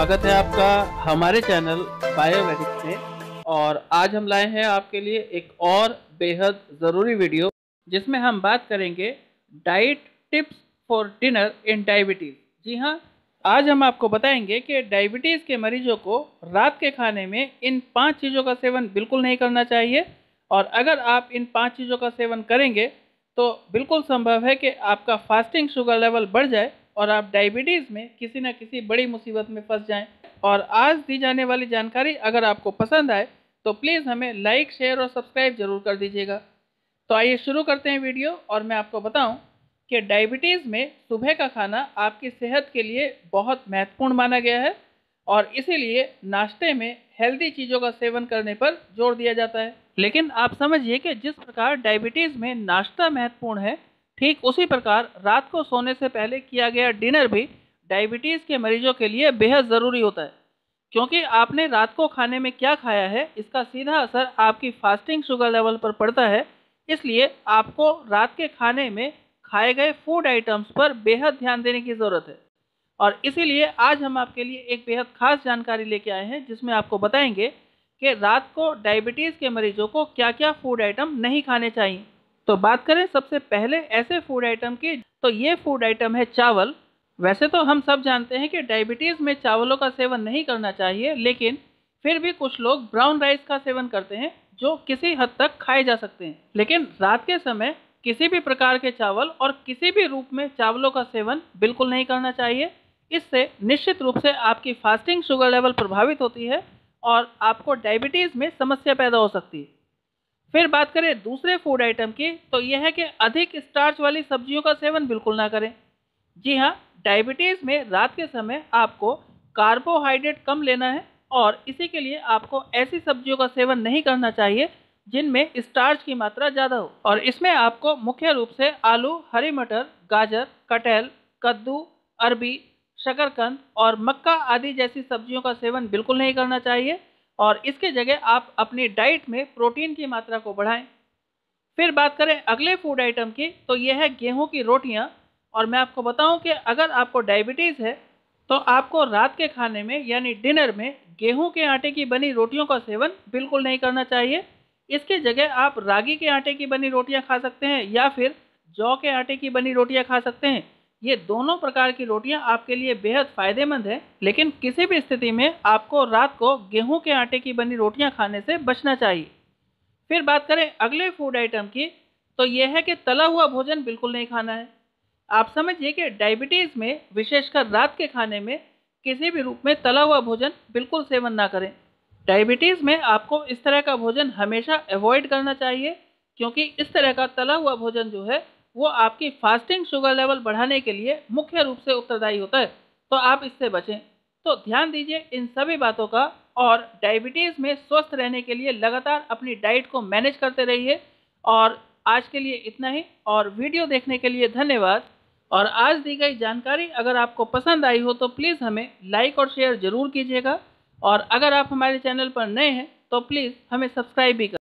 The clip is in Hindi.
स्वागत है आपका हमारे चैनल बायोमेडिक्स में और आज हम लाए हैं आपके लिए एक और बेहद ज़रूरी वीडियो जिसमें हम बात करेंगे diet tips for dinner in diabetes जी हाँ आज हम आपको बताएंगे कि डायबिटीज़ के मरीजों को रात के खाने में इन पांच चीज़ों का सेवन बिल्कुल नहीं करना चाहिए और अगर आप इन पाँच चीज़ों का सेवन करेंगे तो बिल्कुल संभव है कि आपका फास्टिंग शुगर लेवल बढ़ जाए और आप डायबिटीज़ में किसी न किसी बड़ी मुसीबत में फंस जाएं और आज दी जाने वाली जानकारी अगर आपको पसंद आए तो प्लीज़ हमें लाइक शेयर और सब्सक्राइब जरूर कर दीजिएगा तो आइए शुरू करते हैं वीडियो और मैं आपको बताऊं कि डायबिटीज़ में सुबह का खाना आपकी सेहत के लिए बहुत महत्वपूर्ण माना गया है और इसीलिए नाश्ते में हेल्दी चीज़ों का सेवन करने पर जोर दिया जाता है लेकिन आप समझिए कि जिस प्रकार डायबिटीज़ में नाश्ता महत्वपूर्ण है ठीक उसी प्रकार रात को सोने से पहले किया गया डिनर भी डायबिटीज़ के मरीजों के लिए बेहद ज़रूरी होता है क्योंकि आपने रात को खाने में क्या खाया है इसका सीधा असर आपकी फास्टिंग शुगर लेवल पर पड़ता है इसलिए आपको रात के खाने में खाए गए फूड आइटम्स पर बेहद ध्यान देने की ज़रूरत है और इसीलिए आज हम आपके लिए एक बेहद ख़ास जानकारी लेके आए हैं जिसमें आपको बताएंगे कि रात को डायबिटीज़ के मरीजों को क्या क्या फूड आइटम नहीं खाने चाहिए तो बात करें सबसे पहले ऐसे फूड आइटम की तो ये फूड आइटम है चावल वैसे तो हम सब जानते हैं कि डायबिटीज़ में चावलों का सेवन नहीं करना चाहिए लेकिन फिर भी कुछ लोग ब्राउन राइस का सेवन करते हैं जो किसी हद तक खाए जा सकते हैं लेकिन रात के समय किसी भी प्रकार के चावल और किसी भी रूप में चावलों का सेवन बिल्कुल नहीं करना चाहिए इससे निश्चित रूप से आपकी फास्टिंग शुगर लेवल प्रभावित होती है और आपको डायबिटीज़ में समस्या पैदा हो सकती है फिर बात करें दूसरे फूड आइटम की तो यह है कि अधिक स्टार्च वाली सब्जियों का सेवन बिल्कुल ना करें जी हाँ डायबिटीज़ में रात के समय आपको कार्बोहाइड्रेट कम लेना है और इसी के लिए आपको ऐसी सब्जियों का सेवन नहीं करना चाहिए जिनमें स्टार्च की मात्रा ज़्यादा हो और इसमें आपको मुख्य रूप से आलू हरी मटर गाजर कटहल कद्दू अरबी शकरकंद और मक्का आदि जैसी सब्जियों का सेवन बिल्कुल नहीं करना चाहिए और इसके जगह आप अपनी डाइट में प्रोटीन की मात्रा को बढ़ाएं फिर बात करें अगले फूड आइटम की तो यह है गेहूं की रोटियां और मैं आपको बताऊं कि अगर आपको डायबिटीज़ है तो आपको रात के खाने में यानी डिनर में गेहूं के आटे की बनी रोटियों का सेवन बिल्कुल नहीं करना चाहिए इसके जगह आप रागी के आटे की बनी रोटियां खा सकते हैं या फिर जौ के आटे की बनी रोटियां खा सकते हैं ये दोनों प्रकार की रोटियां आपके लिए बेहद फ़ायदेमंद है लेकिन किसी भी स्थिति में आपको रात को गेहूं के आटे की बनी रोटियां खाने से बचना चाहिए फिर बात करें अगले फूड आइटम की तो यह है कि तला हुआ भोजन बिल्कुल नहीं खाना है आप समझिए कि डायबिटीज़ में विशेषकर रात के खाने में किसी भी रूप में तला हुआ भोजन बिल्कुल सेवन ना करें डायबिटीज़ में आपको इस तरह का भोजन हमेशा अवॉइड करना चाहिए क्योंकि इस तरह का तला हुआ भोजन जो है वो आपकी फास्टिंग शुगर लेवल बढ़ाने के लिए मुख्य रूप से उत्तरदायी होता है तो आप इससे बचें तो ध्यान दीजिए इन सभी बातों का और डायबिटीज़ में स्वस्थ रहने के लिए लगातार अपनी डाइट को मैनेज करते रहिए और आज के लिए इतना ही और वीडियो देखने के लिए धन्यवाद और आज दी गई जानकारी अगर आपको पसंद आई हो तो प्लीज़ हमें लाइक और शेयर ज़रूर कीजिएगा और अगर आप हमारे चैनल पर नए हैं तो प्लीज़ हमें सब्सक्राइब भी करें